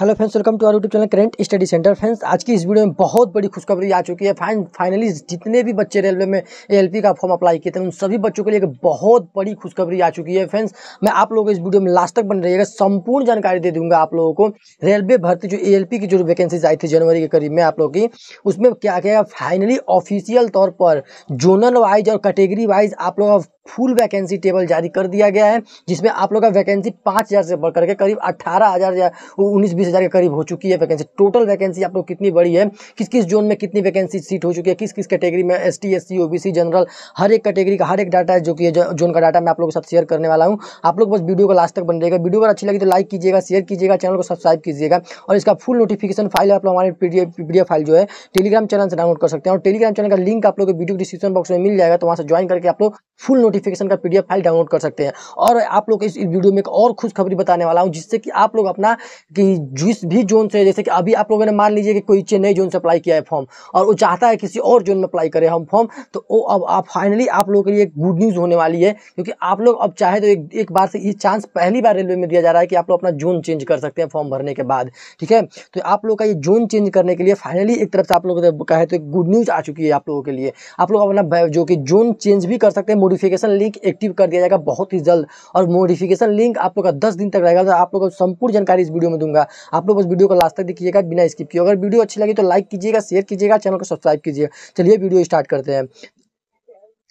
hello friends welcome to our YouTube channel current study centre friends आज की इस video में बहुत बड़ी खुशखबरी आ चुकी है फाइन फाइनली जितने भी बच्चे रेलवे में एएलपी का फॉर्म अप्लाई किए थे उन सभी बच्चों के लिए एक बहुत बड़ी खुशखबरी आ चुकी है फ्रेंड्स मैं आप लोगों को इस वीडियो में लास्ट तक बन रहेगा संपूर्ण जानकारी दे दूंगा आप लोगों को रेलवे भर्ती जो ए की जो वैकेंसीज आई थी जनवरी के करीब में आप लोगों की उसमें क्या क्या फाइनली ऑफिशियल तौर पर जोनल वाइज और कैटेगरी वाइज आप लोग फुल वैकेंसी टेबल जारी कर दिया गया है जिसमें आप लोग का वैकेंसी पाँच हज़ार से बढ़ करके करीब अट्ठारह हज़ार या उन्नीस बीस हज़ार के करीब हो चुकी है वैकेंसी टोटल वैकेंसी आप लोग कितनी बड़ी है किस किस जोन में कितनी वैकेंसी सीट हो चुकी है किस किस कैटेगरी में S T S C general हर एक कैटेगरी का हर एक डाटा है जो कि जोन का डाटा मैं आप लोगों के साथ शेयर करने वाला हूँ आप लोग बस वीडियो को लास्ट तक बन रहेगा वीडियो अगर अच्छी लगी तो लाइक कीजिएगा शेयर कीजिएगा चैनल को सब्सक्राइब कीजिएगा और इसका फुल नोटिफिकेशन फाइल आप लोग हमारे पी फाइल जो है टेलीग्राम चैनल से डाउनलोड कर सकते हैं और टेलीग्राम चैनल का लिंक आप लोग वीडियो डिस्क्रिप्शन बॉक्स में मिल जाएगा तो वहाँ से ज्वाइन करके आप लोग फुल नोटिफिक नोटिफिकेशन का पीडीएफ फाइल डाउनलोड कर सकते हैं और आप लोग इस वीडियो में एक और खुशखबरी बताने वाला हूँ जिससे कि आप लोग अपना कि जिस भी जोन से जैसे कि अभी आप लोगों ने मान लीजिए कि कोई चेन्नई जोन से अप्लाई किया है फॉर्म और वो चाहता है किसी और जोन में अप्लाई करें हम फॉर्म तो वो अब आप फाइनली आप लोगों के लिए गुड न्यूज़ होने वाली है क्योंकि आप लोग अब चाहे तो एक, बार से ये चांस पहली बार रेलवे में दिया जा रहा है कि आप लोग अपना जोन चेंज कर सकते हैं फॉर्म भरने के बाद ठीक है तो आप लोग का ये जोन चेंज करने के लिए फाइनली एक तरफ से आप लोगों का है तो गुड न्यूज़ आ चुकी है आप लोगों के लिए आप लोग अपना जो कि जोन चेंज भी कर सकते हैं मोडिफिकेशन मोडिफिकेशन लिंक एक्टिव कर दिया जाएगा बहुत ही जल्द और मोडिफिकेशन लिंक आप लोग का दस दिन तक रहेगा तो आप लोग को संपूर्ण जानकारी इस वीडियो में दूंगा आप लोग बस वीडियो को लास्ट तक देखिएगा बिना स्किप किए अगर वीडियो अच्छी लगी तो लाइक कीजिएगा शेयर कीजिएगा चैनल को सब्सक्राइब कीजिएगा चलिए वीडियो स्टार्ट करते हैं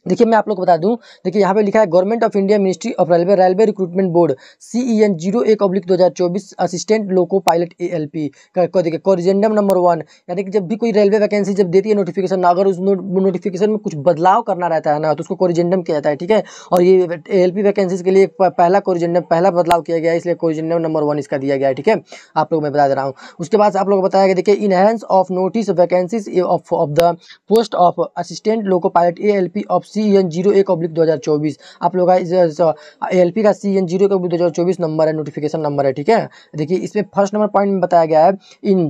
देखिए मैं आप लोग को बता दूं देखिए यहाँ पे लिखा है government of India ministry of railway railway recruitment board C E N zero एक अब्लिक दो हज़ार चौबीस assistant loco pilot A L P देखिए कॉरिजेंडम नंबर वन यानी कि जब भी कोई रेलवे वैकेंसी जब देती है नोटिफिकेशन अगर उस नो, नोटिफिकेशन में कुछ बदलाव करना रहता है ना तो उसको कॉरिजेंडम किया जाता है ठीक है और ये ए एल पी वैकेंसीज के लिए पहला कॉरिजेंडम पहला बदलाव किया गया है इसलिए कॉरिजेंडम नंबर वन इसका दिया गया है ठीक है आप लोग मैं बता दे रहा हूँ उसके बाद आप लोग बताया गया देखिए enhance of notice vacancies of the post of assistant loco pilot A L P of C N zero एक ऑब्लिक दो हज़ार चौबीस आप लोग uh, का एल पी का सी एन जीरो एक ऑब्लिक दो हज़ार चौबीस नंबर है नोटिफिकेशन नंबर है ठीक है देखिए इसमें फर्स्ट नंबर पॉइंट में बताया गया है in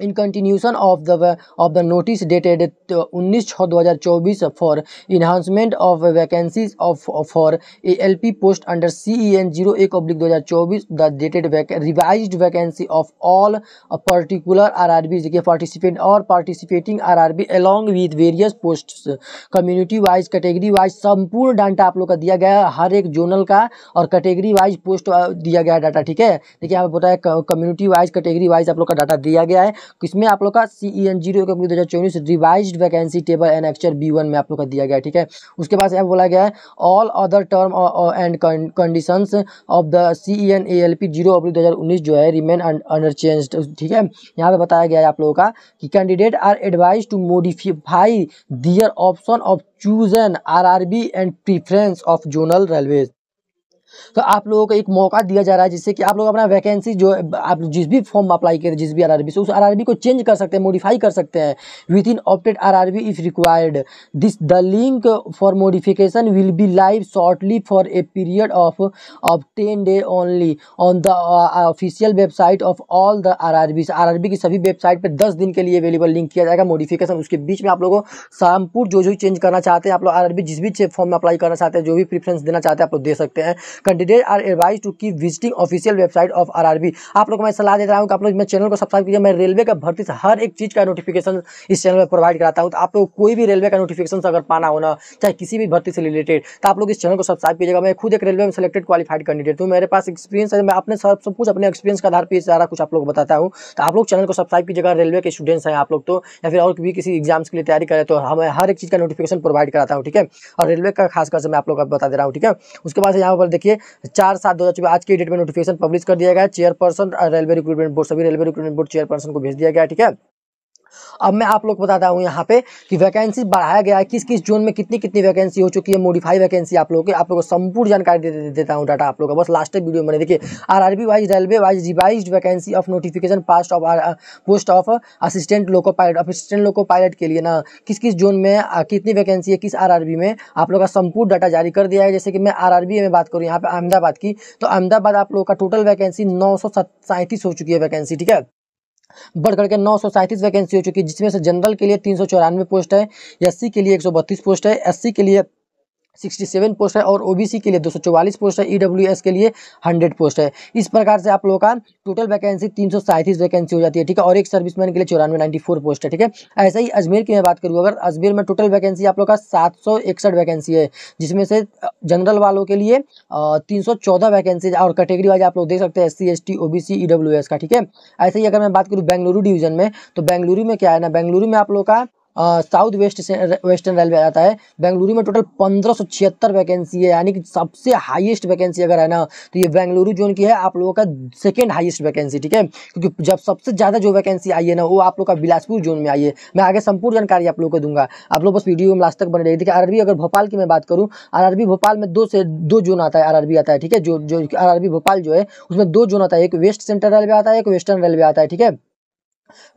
in continuation of the of the notice dated उन्नीस छः दो हज़ार चौबीस for enhancement of vacancies of for A L P post under C E N zero एक पब्लिक दो हज़ार चौबीस the dated revise vacancy of all particular R R के पार्टिसिपेट और participating R R B along with various post community wise category wise संपूर्ण data आप लोग का दिया गया हर एक जोनल का और कैटेगरी वाइज पोस्ट दिया गया डाटा ठीक है देखिए आप बताया कम्युनिटी वाइज कैटेगरी वाइज आप लोग का डाटा दिया गया है इसमें आप लोग का सी ई एन जीरो एक दो हज़ार चौबीस revise vacancy table and annexure B one में आप लोग का दिया गया ठीक है उसके बाद यहाँ बोला गया है all other term and condition of the C E N A L P zero दो हज़ार उन्नीस जो है रिमेन अनचेंज ठीक है यहाँ पर बताया गया है आप लोगों का कि candidate are advise to modify their option of choose an R R B and preference of zonal railways तो आप लोगों को एक मौका दिया जा रहा है जिससे कि आप लोग अपना वैकेंसी जो आप जिस भी फॉर्म अप्लाई करें जिस भी आर से उस आर को चेंज कर सकते हैं मॉडिफाई कर सकते हैं with in opted R R if required this the link for modification will be live shortly for a period of of ten day only on the official website of all the R R की सभी website पर दस दिन के लिए available link किया जाएगा modification उसके बीच में आप लोगों शामपुर जो जो चेंज करना चाहते हैं आप लोग आर जिस भी फॉर्म में अप्लाई करना चाहते हैं जो भी प्रीफ्रेंस देना चाहते हैं आप लोग दे सकते हैं कैंडिडेट आर एडवाइज टू की visiting official website of R आप लोग मैं सलाह दे रहा हूँ आप लोग मेरे चैनल को सब्सक्राइब कीजिए मैं रेलवे का भर्ती से हर एक चीज़ का नोटिफिकेशन इस चैनल में प्रोवाइड कराता हूँ तो आप लोग कोई भी रेलवे का नोटिफिकेशन अगर पाना होना चाहे किसी भी भर्ती से रिलेटेड तो आप लोग इस चैनल को सब्सक्राइब कीजिएगा मैं खुद एक रेलवे में सिलेक्टेड क्वालिफाइड कैंडिडेट हूँ मेरे पास एक्सपीरियंस है मैं अपने सब सब कुछ अपने एक्सपीरियंस के आधार पर सारा कुछ आप लोग बताता हूँ तो आप लोग चैनल को सब्सक्राइब कीजिएगा रेलवे के स्टूडेंट्स हैं आप लोग तो या फिर और भी किसी एग्जाम्स के लिए तैयारी करें तो हमें हर एक चीज़ का नोटिफिकेशन प्रोवाइड कराता हूँ ठीक है और रेलवे का खासकर से मैं आप लोग बता दे रहा हूँ ठीक है उसके बाद यहाँ पर देखिए लिए चार सात दो हज़ार आज की डेट में नोटिफिकेशन पब्लिश कर दिया गया है चेयरपर्सन रेलवे रिक्रूटमेंट बोर्ड सभी रेलवे रिक्रूटमेंट बोर्ड चेयरपर्सन को भेज दिया गया ठीक है अब मैं आप लोग बताता हूँ यहाँ पे कि वैकेंसी बढ़ाया गया है किस किस जोन में कितनी कितनी वैकेंसी हो चुकी है मोडिफाई वैकेंसी आप लोगों के आप लोगों को संपूर्ण जानकारी दे, दे, देता हूँ डाटा आप लोगों का बस लास्ट वीडियो में देखिए R R wise railway wise revise vacancy of notification past of post of assistant loco pilot assistant loco pilot के लिए ना किस किस जोन में uh, कितनी वैकेंसी है किस आर में आप लोग का संपूर्ण डाटा जारी कर दिया है जैसे कि मैं आर में बात करूँ यहाँ पे अहमदाबाद की तो अहमदाबाद आप लोगों का टोटल वैकेंसी नौ हो चुकी है वैकेंसी ठीक है बढ़कर के नौ वैकेंसी हो चुकी है जिसमें से जनरल के लिए तीन पोस्ट है एससी के लिए एक पोस्ट है एससी के लिए सिक्सटी सेवन पोस्ट है और ओबीसी के लिए दो सौ चौवालीस पोस्ट है ईडब्ल्यूएस के लिए हंड्रेड पोस्ट है इस प्रकार से आप लोगों का टोटल वैकेंसी तीन सौ सैंतीस वैकेंसी हो जाती है ठीक है और एक सर्विसमैन के लिए चौरानवे नाइन्टी फोर पोस्ट है ठीक है ऐसे ही अजमेर की मैं बात करूँ अगर अजमेर में टोटल वैकेंसी आप लोग का सात सौ इकसठ वैकेंसी है जिसमें से जनरल वालों के लिए तीन सौ चौदह वैकेंसी और कैटेगरी वाइज आप लोग देख सकते हैं S C S T O B C E W S का ठीक है ऐसे ही अगर मैं बात करूँ बेंगलुरु डिवीजन में तो बेंगलुरु में क्या है ना बेंगलुरु में आप लोग का साउथ वेस्ट वेस्टर्न रेलवे आता है बेंगलुरु में टोटल पंद्रह सौ छिहत्तर वैकेंसी है यानी कि सबसे हाईएस्ट वैकेंसी अगर है ना तो ये बेंगलुरु जोन की है आप लोगों का सेकेंड हाइएस्ट वैकेंसी ठीक है क्योंकि जब सबसे ज़्यादा जो वैकेंसी आई है ना वो आप लोग का बिलासपुर जोन में आई है मैं आगे संपूर्ण जानकारी आप लोग को दूंगा आप लोग बस वीडियो में लास्ट तक बने रही देखिए अरबी अगर भोपाल की मैं बात करूँ आर भोपाल में दो से दो जोन आता है आर आता है ठीक है जो जो आर भोपाल जो है उसमें दो जोन आता है एक वेस्ट सेंट्रल रेलवे आता है एक वेस्टर्न रेलवे आता है ठीक है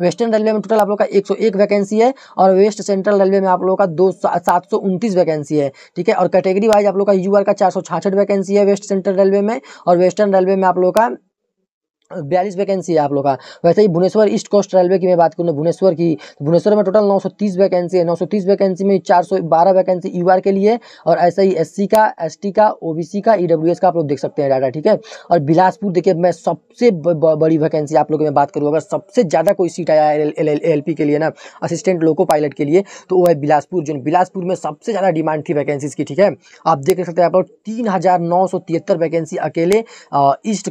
वेस्टर्न रेलवे में टोटल आप लोग का एक सौ एक वैकेंसी है और वेस्ट सेंट्रल रेलवे में आप लोग का दो सात सौ उनतीस वैकेंसी है ठीक है और कैटेगरी वाइज आप लोग का यू का चार सौ छाछठ वैकेंसी है वेस्ट सेंट्रल रेलवे में और वेस्टर्न रेलवे में आप लोग का बयालीस वैकेंसी है आप लोग का वैसे ही भुवनेश्वर ईस्ट कोस्ट रेलवे की मैं बात करूँ भुवनेश्वर की तो भुवनेश्वर में टोटल 930 वैकेंसी है 930 वैकेंसी में 412 वैकेंसी यूआर के लिए और ऐसा ही एससी का एसटी का ओबीसी का ईडब्ल्यूएस e का आप लोग देख सकते हैं डाटा ठीक है और बिलासपुर देखिए मैं सबसे बड़ी वैकेंसी आप लोग की मैं बात करूँ अगर सबसे ज़्यादा कोई सीट आया है एल के लिए ना असिस्टेंट लोको पायलट के लिए तो वो है बिलासपुर जो बिलासपुर में सबसे ज़्यादा डिमांड थी वैकेंसीज की ठीक है आप देख सकते हैं आप लोग तीन वैकेंसी अकेले east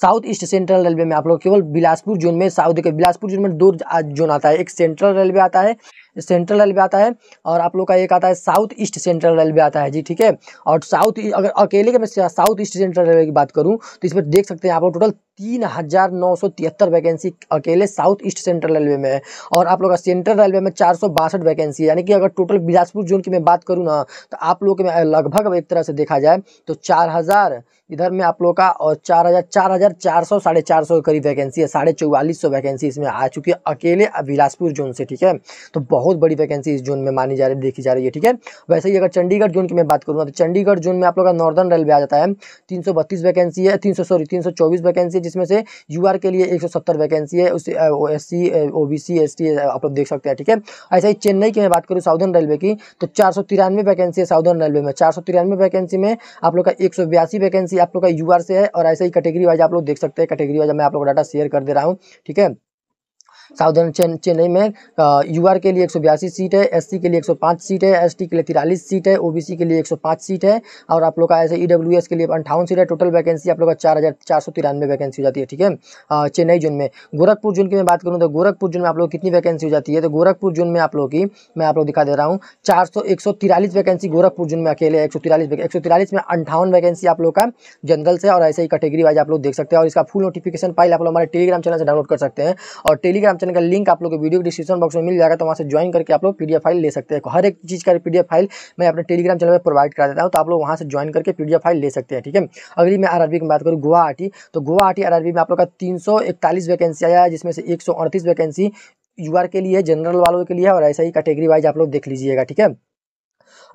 south east central railway में आप लोग केवल बिलासपुर जोन में साउथ के बिलासपुर जोन में दो जोन आता है एक सेंट्रल रेलवे आता है सेंट्रल रेलवे आता है और आप लोग का एक आता है साउथ ईस्ट सेंट्रल रेलवे आता है जी ठीक है और साउथ अगर अकेले के मैं साउथ ईस्ट सेंट्रल रेलवे की बात करूँ तो इसमें देख सकते हैं आप लोग टोटल तीन हज़ार नौ सौ तिहत्तर वैकेंसी अकेले साउथ ईस्ट सेंट्रल रेलवे में है और आप लोग का सेंट्रल रेलवे में चार सौ बासठ वैकेंसी यानी कि अगर टोटल बिलासपुर जोन की मैं बात करूँ ना तो आप लोग में लगभग एक तरह से देखा जाए तो चार हज़ार इधर में आप लोग का और चार हज़ार चार हज़ार चार सौ साढ़े चार सौ के करीब वैकेंसी है साढ़े चौवालीस सौ वैकेंसी इसमें आ चुकी है अकेले बिलासपुर जोन से ठीक है तो बहुत बहुत बड़ी वैकेंसी इस जोन में मानी जा रही देखी जा रही है ठीक है वैसे ही अगर चंडीगढ़ जोन की मैं बात करूँगा तो चंडीगढ़ जोन में आप लोग का नॉर्दर्न रेलवे आ जाता है तीन वैकेंसी है तीन सॉरी तीन वैकेंसी है जिसमें से यू के लिए एक वैकेंसी है उस S C O B C S T आप लोग देख सकते हैं ठीक है ऐसे ही चेन्नई की मैं बात करूँ साउदर्न रेलवे की तो चार वैकेंसी है साउदर्न रेलवे में चार वैकेंसी में आप लोग का एक वैकेंसी आप लोग का यू से है और ऐसे ही कैटेगरी वाइज आप लोग देख सकते हैं कैटेगरी वाइज मैं आप लोग डाटा शेयर कर दे रहा हूँ ठीक है साउथ चेन्नई में यू के लिए एक सीट है एस के लिए एक सीट है एस के लिए तिरालीस सीट है ओ के लिए एक सीट है और आप लोग का ऐसे ई के लिए अंठावन सीट है टोटल वैकेंसी आप लोग का चार हज़ार चार सौ तिरानवे वैकेंसी हो जाती है ठीक है चेन्नई जोन में गोरखपुर जोन की मैं बात करूँ तो गोरखपुर जोन में आप लोग कितनी वैकेंसी हो जाती है तो गोरखपुर जोन में आप लोग की मैं आप लोग दिखा दे रहा हूँ चार सौ एक सौ तिरालीस वैकेंसी गोरखपुर जोन में अकेले एक सौ तिरालीस एक सौ तिरालीस में अंठावन वैकेंसी आप लोग का जनरल से और ऐसे ही कैटेगरी वाइज आप लोग देख सकते हैं और इसका फुल नोटिफिकेशन फाइल आप लोग हमारे टेलीग्राम चैनल से डाउनलोड कर सकते हैं और टेलीग्राम चैनल का लिंक आप लोग को वीडियो डिस्क्रिप्शन बॉक्स में मिल जाएगा तो वहाँ से ज्वाइन करके आप लोग पी फाइल ले सकते हैं हर एक चीज़ का पी फाइल मैं अपने टेलीग्राम चैनल पर प्रोवाइड करा देता हूँ तो आप लोग वहाँ से ज्वाइन करके पी फाइल ले सकते हैं ठीक है अगली मैं आर की बात करूँ गुवाहाटी तो गुवाहाटी आर में आप लोग का तीन वैकेंसी आया है जिसमें से एक वैकेंसी यू के लिए जनरल वालों के लिए और ऐसा ही कैटेगरी वाइज आप लोग देख लीजिएगा ठीक है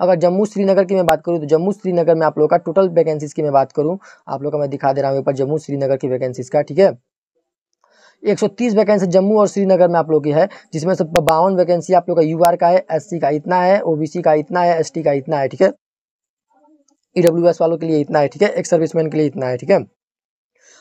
अगर जम्मू श्रीनगर की मैं बात करूँ तो जम्मू श्रीनगर में आप लोगों का टोटल वैकेंसीज की मैं बात करूँ आप लोगों का मैं दिखा दे रहा हूँ ऊपर जम्मू श्रीनगर की वैकेंसीज का ठीक है 130 वैकेंसी जम्मू और श्रीनगर में आप लोगों की है जिसमें से बावन वैकेंसी आप लोगों का यूआर का है एस का इतना है ओबीसी का इतना है एस का इतना है ठीक है ईडब्ल्यू e वालों के लिए इतना है ठीक है एक सर्विसमैन के लिए इतना है ठीक है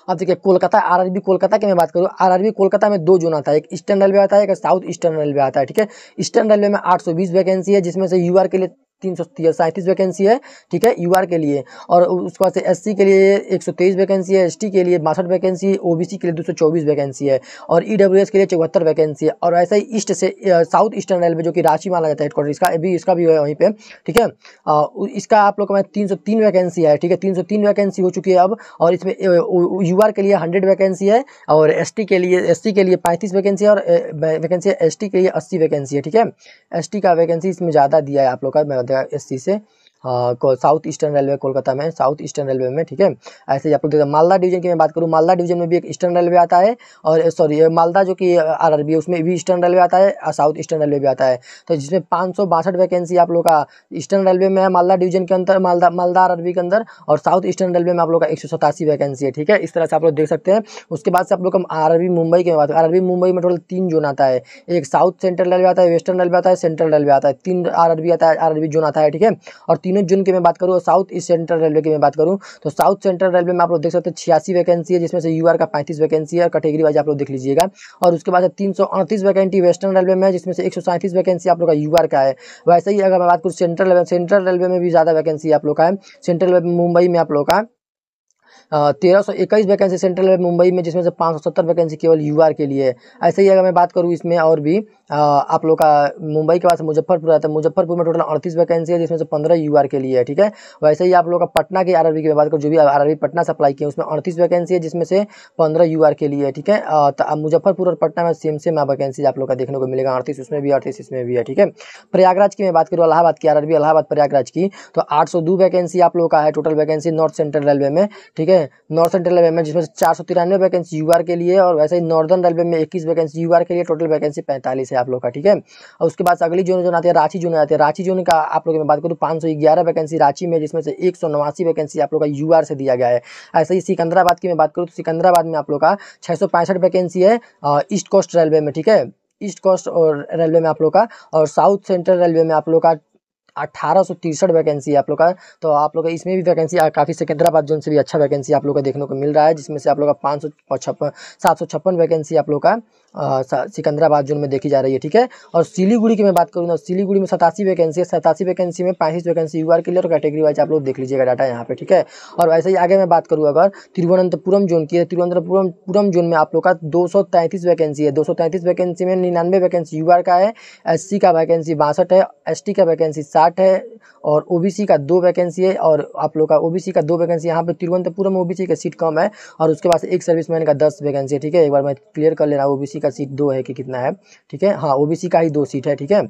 अब देखिए कोलकाता आरआरबी कोलकाता की मैं बात करूँ आरआरबी कोलकाता में दो जोन आता है एक ईस्टर्न रेलवे आता है एक साउथ ईस्टर्न रेलवे आता है ठीक है ईस्टर्न रेलवे में 820 वैकेंसी है जिसमें से यूआर के लिए तीन सौ सैंतीस वैकेंसी है ठीक है यू के लिए और उसके बाद से एस के लिए एक सौ तेईस वैकेंसी है एस के लिए बासठ वैकेंसी बी सी के लिए दो सौ चौबीस वैकेंसी है और ई e के लिए चौहत्तर वैकेंसी है और ऐसा ही ईस्ट से साउथ ईस्टर्न रेलवे जो कि रांची माना जाता है हेडक्वार्टर इसका भी इसका भी है वहीं पर ठीक है इसका आप लोग का तीन सौ तीन वैकेंसी है ठीक है तीन सौ तीन वैकेंसी हो चुकी है अब और इसमें यू के लिए हंड्रेड वैकेंसी है और एस के लिए एस के लिए पैंतीस वैकेंसी है और वैकेंसी एस के लिए अस्सी वैकेंसी है ठीक है एस का वैकेंसी इसमें ज़्यादा दिया है आप लोग का देगा एस से साउथ ईस्टर्न रेलवे कोलकाता में साउथ ईस्टर्न रेलवे में ठीक है ऐसे ही आप लोग देखते हैं मालदा डिवीजन की मैं बात करूँ मालदा डिवीजन में भी एक ईस्टर्न रेलवे आता है और सॉरी मालदा जो कि आर आर बी है उसमें भी ईस्टर्न रेलवे आता है और साउथ ईस्टर्न रेलवे भी आता है तो जिसमें पाँच वैकेंसी आप लोग का ईस्टर्न रेलवे में है मालदा डिवीजन के अंदर मालदा मालदा आर के अंदर और साउथ ईस्टर्न रेलवे में आप लोग का एक वैकेंसी है ठीक है इस तरह से आप लोग देख सकते हैं उसके बाद से आप लोग हम आर मुंबई की बात आर मुंबई में टोटल तीन जोन आता है एक साउथ सेंट्रल रेलवे आता है वेस्टर्न रेलवे आता है सेंट्रल रेलवे आता है तीन आर आता है आर जोन आता है ठीक है और तीन तीनों जून की मैं बात करूँ और साउथ ईस्ट सेंट्रल रेलवे की मैं बात करूँ तो साउथ सेंट्रल रेलवे में आप लोग देख सकते हैं छियासी वैकेंसी है जिसमें से यू का पैंतीस वैकेंसी है कटेगरी वाइज आप लोग देख लीजिएगा और उसके बाद तीन वैकेंटी वेस्टर्न रेलवे में जिसमें से एक वैकेंसी आप लोग का यू का है वैसे ही अगर मैं बात करूँ सेंट्रल सेंट्रल रेलवे में भी ज़्यादा वैकेंसी आप लोग का है सेंट्रल मुंबई में आप लोग का है तेरह सौ इक्कीस वैकेंसी सेंट्रल है मुंबई में जिसमें से पाँच सौ सत्तर वैकेंसी केवल यू के लिए है ऐसे ही अगर मैं बात करूँ इसमें और भी आप लोग का मुंबई के पास मुजफ्फरपुर आता है मुजफ्फरपुर में टोटल अड़तीस वैकेंसी है जिसमें से पंद्रह यू के लिए है ठीक है वैसे ही आप लोग का पटना की आर की बात करूँ जो भी आर पटना सप्लाई किए उसमें अड़तीस वैकेंसी है जिसमें से पंद्रह यू के लिए है ठीक है तो मुजफ्फरपुर और पटना में सेम सेम वैकेंसी आप लोग का देखने को मिलेगा अड़तीस उसमें भी अड़तीस इसमें भी है ठीक है प्रयागराज की मैं बात करूँ अलाहाबाद की आर इलाहाबाद प्रयागराज की तो आठ वैकेंसी आप लोग का है total vacancy north central railway में ठीक है है नॉर्थ सेंट्रल रेलवे में जिसमें से चार सौ तिरानवे वैकेंसी यू के लिए और वैसे ही नॉर्दर्न रेलवे में इक्कीस वैकेंसी यू के लिए टोटल वैकेंसी पैंतालीस है आप लोग का ठीक है और उसके बाद अगली जोन जो आती है रांची जोन आती है रांची जोन का आप लोग मैं बात करूँ तो पाँच वैकेंसी रांची में जिसमें से एक वैकेंसी आप लोग का यू से दिया गया है ऐसे ही सिकंदराबाद की मैं बात करूँ तो सिकंदराबाद में आप लोग का छः वैकेंसी है ईस्ट कोस्ट रेलवे में ठीक है ईस्ट कोस्ट और रेलवे में आप लोग का और साउथ सेंट्रल रेलवे में आप लोग का अट्ठारह वैकेंसी है आप लोग का तो आप लोग इसमें भी वैकेंसी काफ़ी सिकंदराबाद जोन से भी अच्छा वैकेंसी आप लोग का देखने को मिल रहा है जिसमें से आप लोग का पाँच सौ छप्पन सात सौ छप्पन वैकेंसी आप लोग का सिकंदराबाद जोन में देखी जा रही है ठीक है और सिलीगुड़ी की मैं बात करूँ ना सिलीगुड़ी में सतासी वैकेंसी है सतासी वैकेंसी में पैंतीस वैकेंसी यू के लिए और कैटेगरी वाइज आप लोग देख लीजिएगा डाटा यहाँ पे ठीक है और वैसे ही आगे मैं बात करूँ अगर तिरुवनंतपुरम जोन की है तिरुवनंतपुरम जोन में आप लोग का दो वैकेंसी है दो वैकेंसी में निन्यानवे वैकेंसी यू का है एस का वैकेंसी बासठ है एस का वैकेंसी सात आठ है और ओबीसी का दो वैकेंसी है और आप लोग का ओबीसी का दो वैकेंसी यहाँ पे तिरुवनंतपुरम में ओबीसी का सीट कम है और उसके बाद एक सर्विसमैन का दस वैकेंसी है ठीक है एक बार मैं क्लियर कर ले रहा हूँ ओबीसी का सीट दो है कि कितना है ठीक है हाँ ओबीसी का ही दो सीट है ठीक है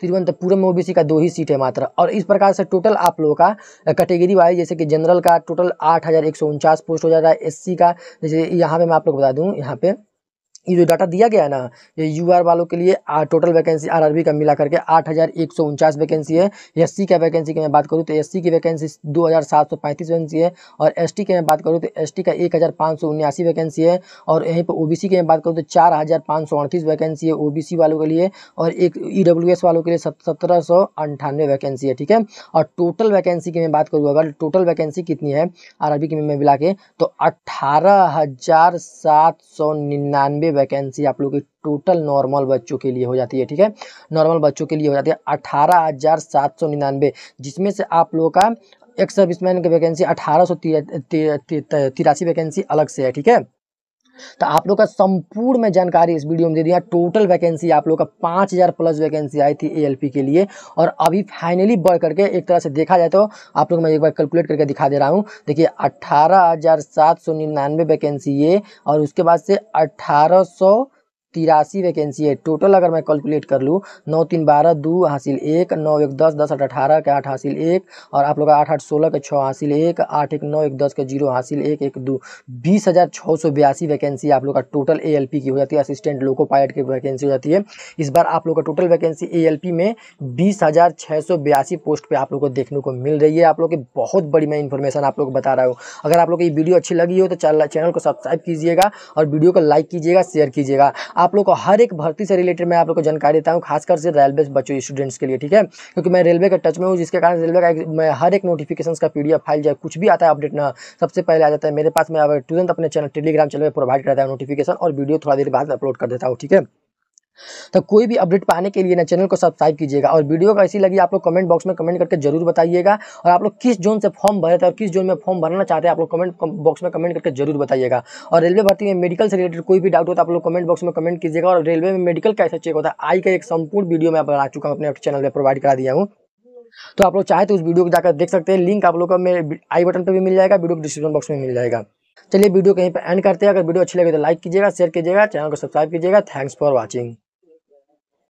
तिरुवनंतपुरम में ओबीसी का दो ही सीट है मात्र और इस प्रकार से टोटल आप लोगों का कैटेगरी वाइज जैसे कि जनरल का टोटल आठ पोस्ट हो जाता है एस का जैसे यहाँ पे मैं आप लोग बता दूँ यहाँ पे ये जो डाटा दिया गया है ना ये यू आर वालों के लिए आ, टोटल वैकेंसी आरआरबी का मिला करके आठ हज़ार एक सौ उनचास वैकेंसी है एस सी का वैकेंसी की मैं बात करूँ तो एस सी की वैकेंसी दो हज़ार सात सौ पैंतीस वैकेंसी है और एस टी की मैं बात करूँ तो एस टी का एक हज़ार पाँच सौ उन्यासी वैकेंसी है और यहीं पर ओ बी सी की मैं बात करूँ तो चार हज़ार पाँच सौ अड़तीस वैकेंसी है ओ बी सी वालों के लिए और एक ई डब्ल्यू एस वालों के लिए सत्रह सौ अंठानवे वैकेंसी है ठीक है और टोटल वैकेंसी की मैं बात करूँ अगर टोटल वैकेंसी कितनी है आर आरआरबी की मैं मिला के तो अट्ठारह हज़ार सात सौ निन्यानवे वैकेंसी आप लोग की टोटल नॉर्मल बच्चों के लिए हो जाती है ठीक है नॉर्मल बच्चों के लिए हो जाती है अठारह हज़ार सात सौ निन्यानवे जिसमें से आप लोगों का एक सर्विसमैन की वैकेंसी अठारह सौ तिरासी वैकेंसी अलग से है ठीक है तो आप लोग का संपूर्ण में जानकारी इस वीडियो में दे दिया टोटल वैकेंसी आप लोग का पाँच हज़ार प्लस वैकेंसी आई थी एएलपी के लिए और अभी फाइनली बढ़ करके एक तरह से देखा जाए तो आप लोग मैं एक बार कैलकुलेट करके दिखा दे रहा हूँ देखिए अट्ठारह वैकेंसी ये और उसके बाद से अट्ठारह तिरासी वैकेंसी है टोटल अगर मैं कैलकुलेट कर लूँ नौ तीन बारह दो हासिल एक नौ एक दस दस आठ अठारह के आठ हासिल एक और आप लोग का आठ आठ सोलह के छः हासिल एक आठ एक नौ एक दस के जीरो हासिल एक एक दो बीस हज़ार छः सौ बयासी वैकेंसी आप लोग का टोटल ए की हो जाती है असिस्टेंट लोको पायलट की वैकेंसी हो जाती है इस बार आप लोग का टोटल वैकेंसी ए में बीस हज़ार छः सौ बयासी पोस्ट पर आप लोग को देखने को मिल रही है आप लोग की बहुत बड़ी मैं इन्फॉर्मेशन आप लोग को बता रहा हूँ अगर आप लोग की वीडियो अच्छी लगी हो तो चैनल को सब्सक्राइब कीजिएगा और वीडियो को लाइक कीजिएगा शेयर कीजिएगा आप लोग को हर एक भर्ती से रिलेटेड मैं आप लोग को जानकारी देता हूँ खासकर से रेलवे बच्चों स्टूडेंट्स के लिए ठीक है क्योंकि मैं रेलवे का टच में हूँ जिसके कारण रेलवे का मैं हर एक नोटिफिकेशन का पी फाइल जाए कुछ भी आता है अपडेट ना सबसे पहले आ जाता है मेरे पास मैं तुरंत अपने चैनल टेलीग्राम चैनल पर प्रोवाइड करता हूँ नोटिफिकेशन और वीडियो थोड़ा देर बाद अपलोड कर देता हूँ ठीक है तो कोई भी अपडेट पाने के लिए ना चैनल को सब्सक्राइब कीजिएगा और वीडियो कैसी लगी आप लोग कमेंट बॉक्स में कमेंट करके जरूर बताइएगा और आप लोग किस जोन से फॉर्म भरे थे और किस जोन में फॉर्म भरना चाहते हैं आप लोग कमेंट बॉक्स में कमेंट करके जरूर बताइएगा और रेलवे भर्ती में मेडिकल से रिलेटेड कोई भी डाउट हो तो आप लोग कमेंट बॉक्स में कमेंट कीजिएगा और रेलवे में मेडिकल कैसे चेक होता है आई का एक संपूर्ण वीडियो मैं बना चुका हूँ अपने चैनल पर प्रोवाइड करा दिया हूँ तो आप लोग चाहे तो उस वीडियो को जाकर देख सकते हैं लिंक आप लोग को मेरे आई बटन पर भी मिल जाएगा वीडियो को डिस्क्रिप्शन बॉक्स में मिल जाएगा चलिए वीडियो कहीं पर एंड करते हैं अगर वीडियो अच्छी लगे तो लाइक कीजिएगा शेयर कीजिएगा चैनल को सब्सक्राइब कीजिएगा थैंक्स फॉर वॉचिंग